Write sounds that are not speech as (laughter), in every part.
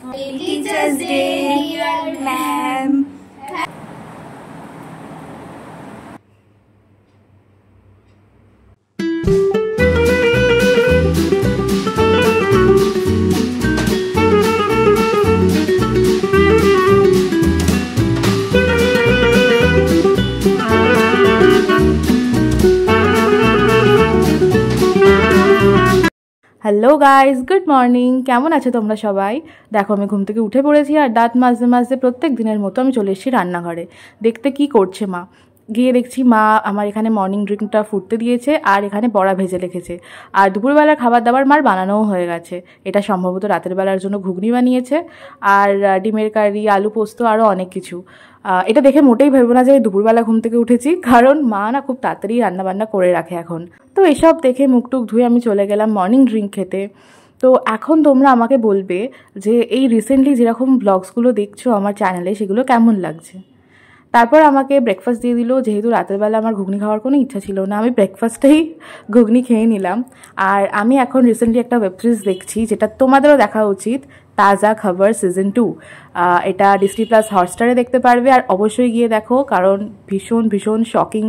Happy Teacher's Day, ma'am. Hello guys good morning কেমন আছো তোমরা সবাই দেখো আমি ঘুম থেকে উঠে পড়েছি আর দাঁত মাঝে মাঝে প্রত্যেক দিনের মতো আমি চলে এসেছি রান্নাঘরে দেখতে কি করছে মা গিয়ে দেখছি মা আমার এখানে মর্নিং ড্রিঙ্কটা ফুটতে দিয়েছে আর এখানে বড়া ভেজে রেখেছে আর দুপুরবেলার খাবার দাবার মার বানানোও হয়ে গেছে এটা সম্ভবত রাতের বেলার জন্য ঘুগনি বানিয়েছে আর ডিমের কারি আলু পোস্ত আরও অনেক কিছু এটা দেখে মোটেই ভেবো না যে দুপুরবেলা ঘুম থেকে উঠেছি কারণ মা না খুব তাড়াতাড়ি রান্নাবান্না করে রাখে এখন তো এসব দেখে মুখটুক ধুয়ে আমি চলে গেলাম মর্নিং ড্রিঙ্ক খেতে তো এখন তোমরা আমাকে বলবে যে এই রিসেন্টলি যেরকম ব্লগসগুলো দেখছো আমার চ্যানেলে সেগুলো কেমন লাগছে তারপর আমাকে ব্রেকফাস্ট দিয়ে দিল যেহেতু রাতেরবেলা আমার ঘুগনি খাওয়ার কোনো ইচ্ছা ছিল না আমি ব্রেকফাস্টেই (laughs) ঘুগনি খেয়ে নিলাম আর আমি এখন রিসেন্টলি একটা ওয়েব সিরিজ দেখছি যেটা তোমাদেরও দেখা উচিত তাজা খবর সিজন টু এটা ডিসনি প্লাস হটস্টারে দেখতে পারবে আর অবশ্যই গিয়ে দেখো কারণ ভীষণ ভীষণ শকিং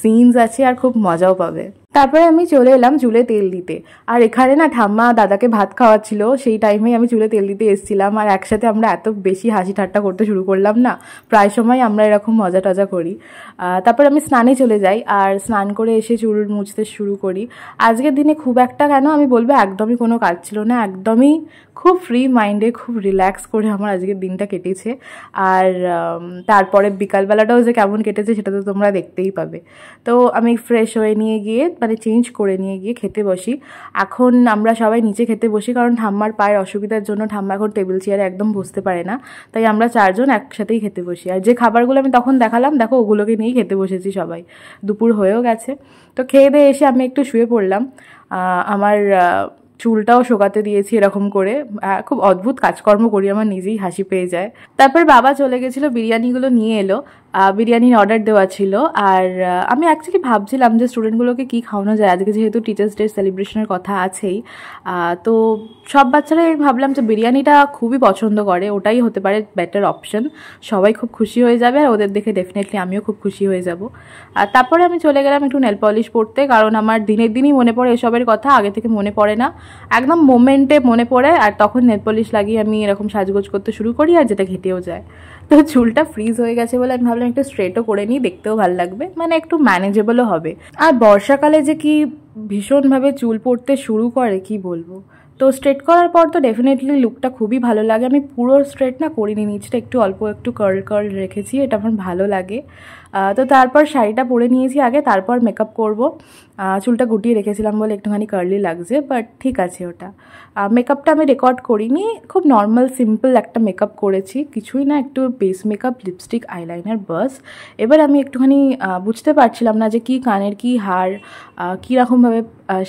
সিনস আছে আর খুব মজাও পাবে তারপরে আমি চলে এলাম চুলে তেল দিতে আর এখানে না ঠাম্মা দাদাকে ভাত খাওয়াচ্ছিল সেই টাইমে আমি চুলে তেল দিতে এসেছিলাম আর একসাথে আমরা এত বেশি হাসি ঠাট্টা করতে শুরু করলাম না প্রায় সময় আমরা এরকম মজা টজা করি তারপরে আমি স্নানে চলে যাই আর স্নান করে এসে চুল মুছতে শুরু করি আজকের দিনে খুব একটা কেন আমি বলবো একদমই কোনো কাজ ছিল না একদমই খুব ফ্রি মাইন্ডে খুব রিল্যাক্স করে আমার আজকের দিনটা কেটেছে আর তারপরে বিকালবেলাটাও যে কেমন কেটেছে সেটা তো তোমরা দেখতেই পাবে তো আমি ফ্রেশ হয়ে নিয়ে গিয়ে মানে চেঞ্জ করে নিয়ে গিয়ে খেতে বসি এখন আমরা সবাই নিচে খেতে বসি কারণ ঠাম্মার পায়ের অসুবিধার জন্য ঠাম্মা এখন টেবিল চেয়ারে একদম বসতে পারে না তাই আমরা চারজন একসাথেই খেতে বসি আর যে খাবারগুলো আমি তখন দেখালাম দেখো ওগুলোকে নিয়েই খেতে বসেছি সবাই দুপুর হয়েও গেছে তো খেয়ে দিয়ে এসে আমি একটু শুয়ে পড়লাম আমার চুলটাও শোকাতে দিয়েছি এরকম করে খুব অদ্ভুত কাজকর্ম করি আমার নিজেই হাসি পেয়ে যায় তারপর বাবা চলে গেছিলো বিরিয়ানিগুলো নিয়ে এলো বিরিয়ানির অর্ডার দেওয়া ছিল আর আমি অ্যাকচুয়ালি ভাবছিলাম যে স্টুডেন্টগুলোকে কি খাওয়ানো যায় আজকে যেহেতু টিচার্স ডে সেলিব্রেশনের কথা আছেই তো সব বাচ্চারাই ভাবলাম যে বিরিয়ানিটা খুবই পছন্দ করে ওটাই হতে পারে বেটার অপশন সবাই খুব খুশি হয়ে যাবে আর ওদের দেখে ডেফিনেটলি আমিও খুব খুশি হয়ে যাব আর তারপরে আমি চলে গেলাম একটু নেল পলিশ পড়তে কারণ আমার দিনের দিনই মনে পড়ে এসবের কথা আগে থেকে মনে পড়ে না একদম মোমেন্টে মনে পড়ে আর তখন নেল পলিশ লাগিয়ে আমি এরকম সাজগোজ করতে শুরু করি আর যেটা ঘেটেও যায় তো চুলটা ফ্রিজ হয়ে গেছে বলে আমি ভাবলাম জন্য একটু স্ট্রেটও করে নিই দেখতেও ভালো লাগবে মানে একটু ম্যানেজেবলও হবে আর বর্ষাকালে যে কি ভীষণভাবে চুল পড়তে শুরু করে কি বলবো তো স্ট্রেট করার পর তো ডেফিনেটলি লুকটা খুবই ভালো লাগে আমি পুরো স্ট্রেট না করিনি নিচটা একটু অল্প একটু কার্ল কার্ল রেখেছি এটা আমার ভালো লাগে তো তারপর শাড়িটা পরে নিয়েছি আগে তারপর মেকআপ করব চুলটা গুটিয়ে রেখেছিলাম বলে একটুখানি কার্লি লাগছে বাট ঠিক আছে ওটা মেকআপটা আমি রেকর্ড করিনি খুব নর্মাল সিম্পল একটা মেকআপ করেছি কিছুই না একটু বেস মেকআপ লিপস্টিক আইলাইনার বাস এবার আমি একটুখানি বুঝতে পারছিলাম না যে কি কানের কি হার কীরকমভাবে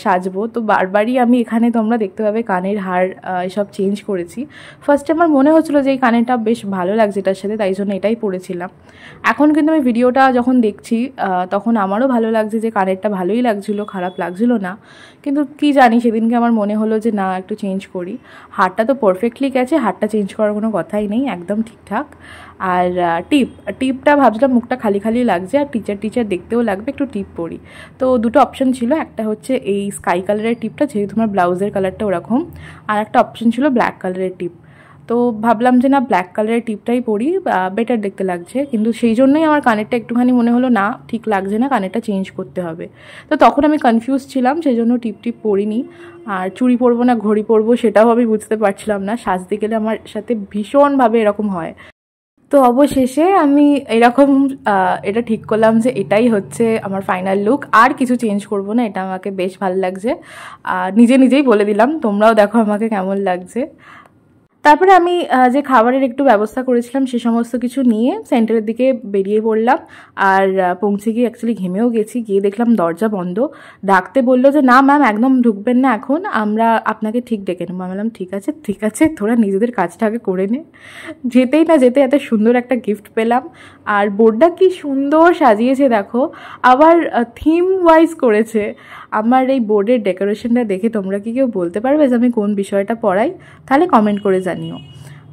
সাজবো তো বারবারই আমি এখানে তোমরা দেখতে পাবে কানের হার এসব চেঞ্জ করেছি ফার্স্টে আমার মনে হচ্ছিলো যে এই কানেরটা বেশ ভালো লাগছে এটার সাথে তাই জন্য এটাই পরেছিলাম এখন কিন্তু আমি ভিডিওটা যখন দেখছি তখন আমারও ভালো লাগছে যে কানেরটা ভালোই লাগছিলো খারাপ লাগছিলো না কিন্তু কি জানি সেদিনকে আমার মনে হলো যে না একটু চেঞ্জ করি হারটা তো পারফেক্টলি গেছে হারটা চেঞ্জ করার কোনো কথাই নেই একদম ঠিকঠাক আর টিপ টিপটা ভাবছিলাম মুখটা খালি খালি লাগছে আর টিচার টিচার দেখতেও লাগবে একটু টিপ পরি তো দুটো অপশন ছিল একটা হচ্ছে এই স্কাই কালারের টিপটা যেহেতু তোমার ব্লাউজের কালারটা ওরকম আর একটা অপশন ছিল ব্ল্যাক কালারের টিপ তো ভাবলাম যে না ব্ল্যাক কালারের টিপটাই পরি বেটার দেখতে লাগছে কিন্তু সেই জন্যই আমার কানেরটা একটুখানি মনে হলো না ঠিক লাগছে না কানেরটা চেঞ্জ করতে হবে তো তখন আমি কনফিউজ ছিলাম সেই জন্য টিপ টিপ পরিনি আর চুড়ি পরবো না ঘড়ি পরবো সেটাও আমি বুঝতে পারছিলাম না সাজতে গেলে আমার সাথে ভীষণভাবে এরকম হয় তো অবশেষে আমি এরকম এটা ঠিক করলাম যে এটাই হচ্ছে আমার ফাইনাল লুক আর কিছু চেঞ্জ করব না এটা আমাকে বেশ ভালো লাগছে আর নিজে নিজেই বলে দিলাম তোমরাও দেখো আমাকে কেমন লাগছে তারপরে আমি যে খাবারের একটু ব্যবস্থা করেছিলাম সে সমস্ত কিছু নিয়ে সেন্টারের দিকে বেরিয়ে পড়লাম আর পৌঁছে গিয়ে অ্যাকচুয়ালি ঘেমেও গেছি গিয়ে দেখলাম দরজা বন্ধ ডাকতে বললো যে না ম্যাম একদম ঢুকবেন না এখন আমরা আপনাকে ঠিক ডেকে নেবো আমি বললাম ঠিক আছে ঠিক আছে তোরা নিজেদের কাজটা আগে করে নে যেতেই না যেতে এত সুন্দর একটা গিফট পেলাম আর বোর্ডটা কি সুন্দর সাজিয়েছে দেখো আবার থিম ওয়াইজ করেছে আমার এই বোর্ডের ডেকোরেশনটা দেখে তোমরা কি কেউ বলতে পারবে যে আমি কোন বিষয়টা পড়াই তাহলে কমেন্ট করে জানিও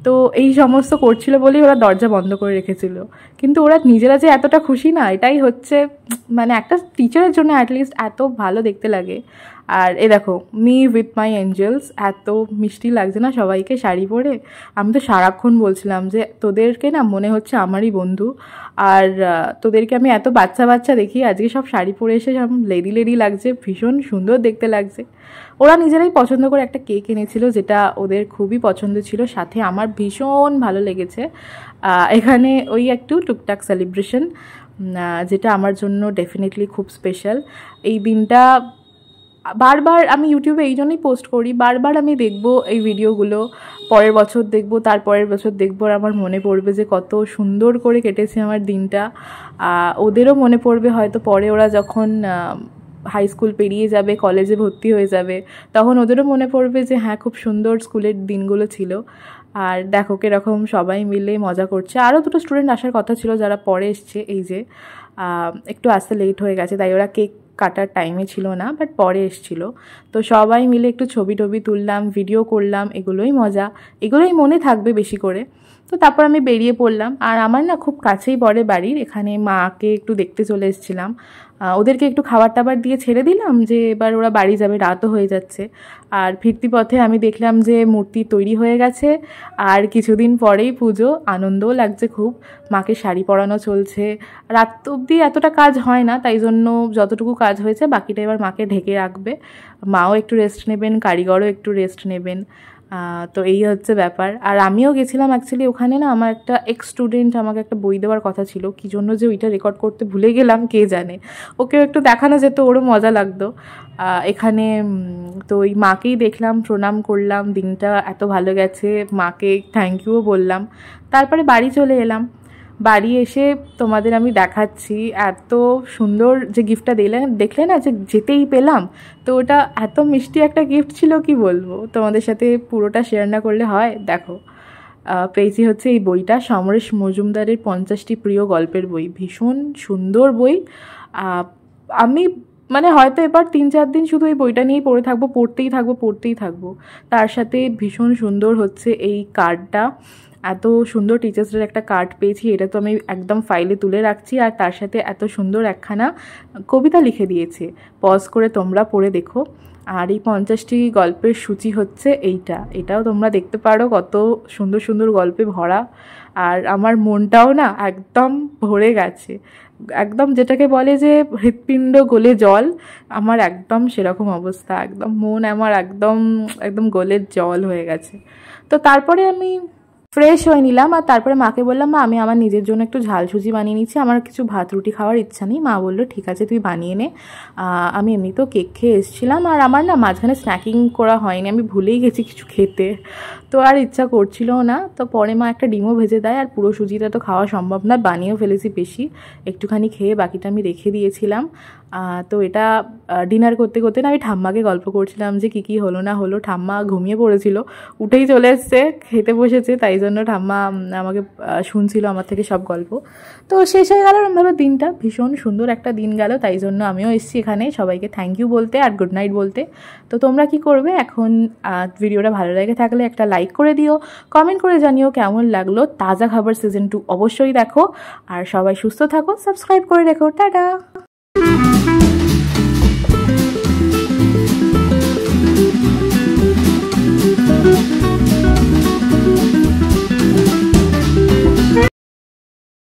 তো এই সমস্ত করছিল বলেই ওরা দরজা বন্ধ করে রেখেছিল কিন্তু ওরা নিজেরা যে এতটা খুশি না এটাই হচ্ছে মানে একটা টিচারের জন্য অ্যাটলিস্ট এত ভালো দেখতে লাগে আর এ দেখো মি উইথ মাই এঞ্জেলস এত মিষ্টি লাগছে না সবাইকে শাড়ি পরে আমি তো সারাক্ষণ বলছিলাম যে তোদেরকে না মনে হচ্ছে আমারই বন্ধু আর তোদেরকে আমি এত বাচ্চা বাচ্চা দেখি আজকে সব শাড়ি পরে এসে সব লেডি লেডি লাগছে ভীষণ সুন্দর দেখতে লাগছে ওরা নিজেরাই পছন্দ করে একটা কেক এনেছিল যেটা ওদের খুবই পছন্দ ছিল সাথে আমার ভীষণ ভালো লেগেছে এখানে ওই একটু টুকটাক সেলিব্রেশন যেটা আমার জন্য ডেফিনেটলি খুব স্পেশাল এই দিনটা বারবার আমি ইউটিউবে এই জন্যই পোস্ট করি বারবার আমি দেখব এই ভিডিওগুলো পরের বছর দেখব তার পরের বছর দেখব আর আমার মনে পড়বে যে কত সুন্দর করে কেটেছে আমার দিনটা ওদেরও মনে পড়বে হয়তো পরে ওরা যখন হাই স্কুল পেরিয়ে যাবে কলেজে ভর্তি হয়ে যাবে তখন ওদেরও মনে পড়বে যে হ্যাঁ খুব সুন্দর স্কুলের দিনগুলো ছিল আর দেখো কীরকম সবাই মিলে মজা করছে আরও দুটো স্টুডেন্ট আসার কথা ছিল যারা পরে এসছে এই যে একটু আসতে লেট হয়ে গেছে তাই ওরা কেক কাটার টাইমে ছিল না বাট পরে এসছিল তো সবাই মিলে একটু ছবি টবি তুললাম ভিডিও করলাম এগুলোই মজা এগুলোই মনে থাকবে বেশি করে তো তারপর আমি বেরিয়ে পড়লাম আর আমার না খুব কাছেই পড়ে বাড়ির এখানে মাকে একটু দেখতে চলে এসেছিলাম ওদেরকে একটু খাবার টাবার দিয়ে ছেড়ে দিলাম যে এবার ওরা বাড়ি যাবে রাতও হয়ে যাচ্ছে আর ফিরতি পথে আমি দেখলাম যে মূর্তি তৈরি হয়ে গেছে আর কিছুদিন পরেই পুজো আনন্দও লাগছে খুব মাকে শাড়ি পরানো চলছে রাত অবধি এতটা কাজ হয় না তাই জন্য যতটুকু কাজ হয়েছে বাকিটা এবার মাকে ঢেকে রাখবে মাও একটু রেস্ট নেবেন কারিগরও একটু রেস্ট নেবেন তো এই হচ্ছে ব্যাপার আর আমিও গেছিলাম অ্যাকচুয়ালি ওখানে না আমার একটা এক্স স্টুডেন্ট আমাকে একটা বই দেওয়ার কথা ছিল কী জন্য যে ওইটা রেকর্ড করতে ভুলে গেলাম কে জানে ওকে একটু দেখানো যেত ওরও মজা লাগতো এখানে তো ওই মাকেই দেখলাম প্রণাম করলাম দিনটা এত ভালো গেছে মাকে থ্যাংক ইউও বললাম তারপরে বাড়ি চলে এলাম বাড়ি এসে তোমাদের আমি দেখাচ্ছি এত সুন্দর যে গিফটটা দিলে দেখলে না যে যেতেই পেলাম তো ওটা এত মিষ্টি একটা গিফট ছিল কি বলবো তোমাদের সাথে পুরোটা শেয়ার না করলে হয় দেখো পেয়েছি হচ্ছে এই বইটা সমরেশ মজুমদারের পঞ্চাশটি প্রিয় গল্পের বই ভীষণ সুন্দর বই আমি মানে হয়তো এবার তিন চার দিন শুধু এই বইটা নিয়েই পড়ে থাকবো পড়তেই থাকবো পড়তেই থাকবো তার সাথে ভীষণ সুন্দর হচ্ছে এই কার্ডটা এত সুন্দর টিচার্সদের একটা কার্ড পেয়েছি এটা তো আমি একদম ফাইলে তুলে রাখছি আর তার সাথে এত সুন্দর একখানা কবিতা লিখে দিয়েছে পজ করে তোমরা পড়ে দেখো আর এই পঞ্চাশটি গল্পের সূচি হচ্ছে এইটা এটাও তোমরা দেখতে পারো কত সুন্দর সুন্দর গল্পে ভরা আর আমার মনটাও না একদম ভরে গেছে একদম যেটাকে বলে যে হৃৎপিণ্ড গলে জল আমার একদম সেরকম অবস্থা একদম মন আমার একদম একদম গলের জল হয়ে গেছে তো তারপরে আমি ফ্রেশ হয়ে নিলাম আর তারপরে মাকে বললাম মা আমি আমার নিজের জন্য একটু ঝাল সুজি বানিয়ে নিচ্ছি আমার কিছু ভাত রুটি খাওয়ার ইচ্ছা নেই মা বললো ঠিক আছে তুই বানিয়ে নে আমি এমনিতেও কেক খেয়ে এসেছিলাম আর আমার না মাঝখানে স্ন্যাকিং করা হয়নি আমি ভুলেই গেছি কিছু খেতে তো আর ইচ্ছা করছিল না তো পরে মা একটা ডিমও ভেজে দেয় আর পুরো সুজিটা তো খাওয়া সম্ভব না বানিয়েও ফেলেছি বেশি একটুখানি খেয়ে বাকিটা আমি রেখে দিয়েছিলাম তো এটা ডিনার করতে করতে না আমি ঠাম্মাকে গল্প করছিলাম যে কী কী হলো না হলো ঠাম্মা ঘুমিয়ে পড়েছিল উঠেই চলে এসছে খেতে বসেছে তাই জন্য ঠাম্মা আমাকে শুনছিল আমার থেকে সব গল্প তো শেষ হয়ে গেল ওরমভাবে দিনটা ভীষণ সুন্দর একটা দিন গেল তাই জন্য আমিও এসছি এখানে সবাইকে থ্যাংক ইউ বলতে আর গুড নাইট বলতে তো তোমরা কি করবে এখন ভিডিওটা ভালো লেগে থাকলে একটা লাইক করে দিও কমেন্ট করে জানিও কেমন লাগলো তাজা খাবার সিজন টু অবশ্যই দেখো আর সবাই সুস্থ থাকো সাবস্ক্রাইব করে রেখো টাটা